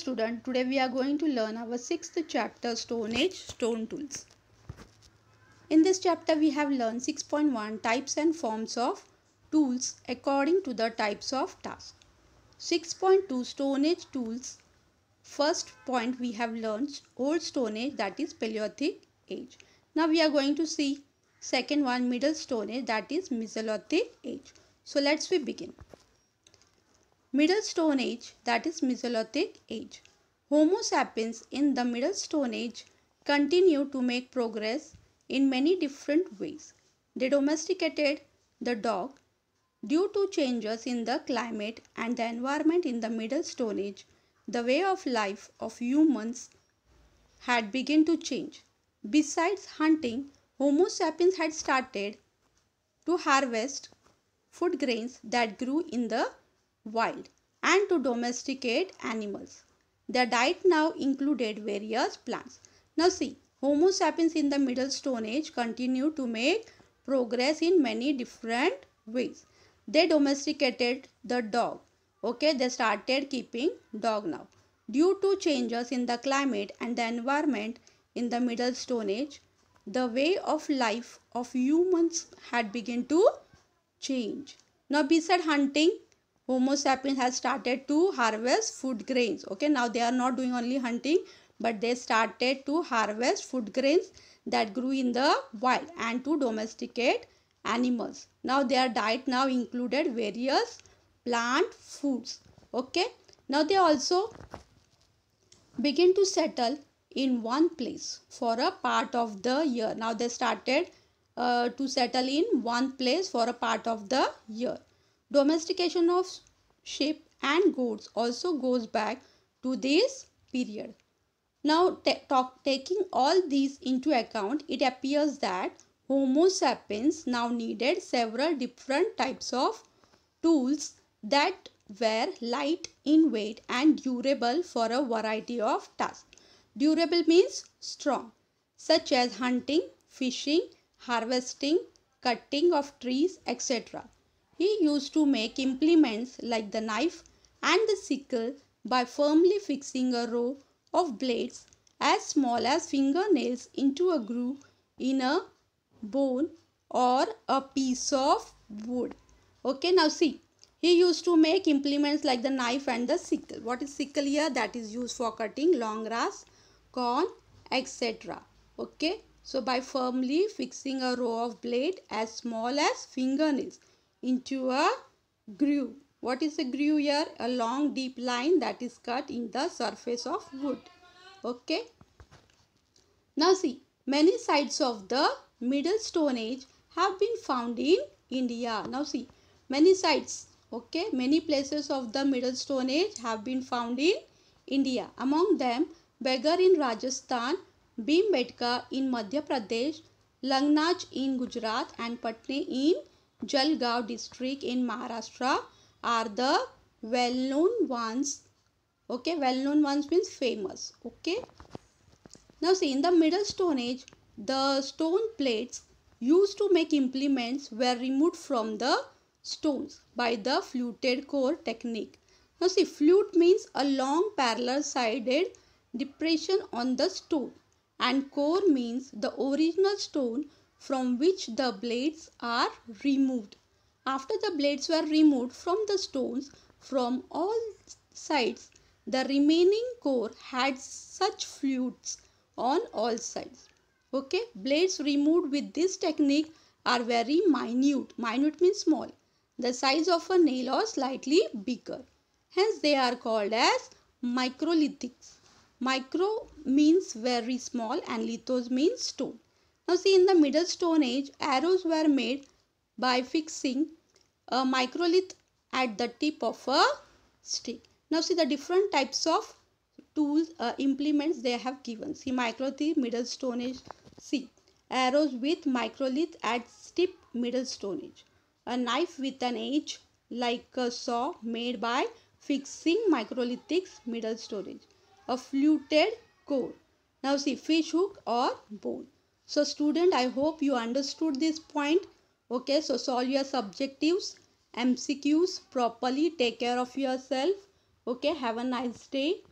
student today we are going to learn our sixth chapter stone age stone tools in this chapter we have learned 6.1 types and forms of tools according to the types of task 6.2 stone age tools first point we have learned old stone age that is paleolithic age now we are going to see second one middle stone age that is mesolithic age so let's we begin Middle Stone Age, that is Mesolithic Age. Homo sapiens in the Middle Stone Age continue to make progress in many different ways. They domesticated the dog due to changes in the climate and the environment in the Middle Stone Age. The way of life of humans had begun to change. Besides hunting, Homo sapiens had started to harvest food grains that grew in the wild and to domesticate animals. Their diet now included various plants. Now see, Homo sapiens in the Middle Stone Age continued to make progress in many different ways. They domesticated the dog. Okay, they started keeping dog now. Due to changes in the climate and the environment in the Middle Stone Age, the way of life of humans had begun to change. Now, besides hunting, Homo sapiens has started to harvest food grains. Okay, now they are not doing only hunting, but they started to harvest food grains that grew in the wild and to domesticate animals. Now their diet now included various plant foods. Okay, now they also begin to settle in one place for a part of the year. Now they started uh, to settle in one place for a part of the year. Domestication of sheep and goats also goes back to this period. Now, taking all these into account, it appears that Homo sapiens now needed several different types of tools that were light in weight and durable for a variety of tasks. Durable means strong, such as hunting, fishing, harvesting, cutting of trees, etc. He used to make implements like the knife and the sickle by firmly fixing a row of blades as small as fingernails into a groove in a bone or a piece of wood. Okay, now see. He used to make implements like the knife and the sickle. What is sickle here? That is used for cutting long grass, corn, etc. Okay. So by firmly fixing a row of blade as small as fingernails into a groove. What is a groove here? A long deep line that is cut in the surface of wood. Okay. Now see, many sites of the middle stone age have been found in India. Now see, many sites, okay, many places of the middle stone age have been found in India. Among them, Begar in Rajasthan, Bhimbetka in Madhya Pradesh, Langnach in Gujarat and Patne in Jalgaon district in Maharashtra are the well-known ones. Okay, well-known ones means famous. Okay. Now see in the middle stone age, the stone plates used to make implements were removed from the stones by the fluted core technique. Now see flute means a long parallel sided depression on the stone and core means the original stone from which the blades are removed. After the blades were removed from the stones from all sides, the remaining core had such flutes on all sides. Okay, blades removed with this technique are very minute. Minute means small. The size of a nail or slightly bigger. Hence they are called as microlithics. Micro means very small and lithos means stone. Now see in the middle stone age arrows were made by fixing a microlith at the tip of a stick. Now see the different types of tools uh, implements they have given. See microlith middle stone age. See arrows with microlith at tip middle stone age. A knife with an edge like a saw made by fixing microlithics middle storage. A fluted core. Now see fish hook or bone. So student, I hope you understood this point. Okay, so solve your subjectives, MCQs properly. Take care of yourself. Okay, have a nice day.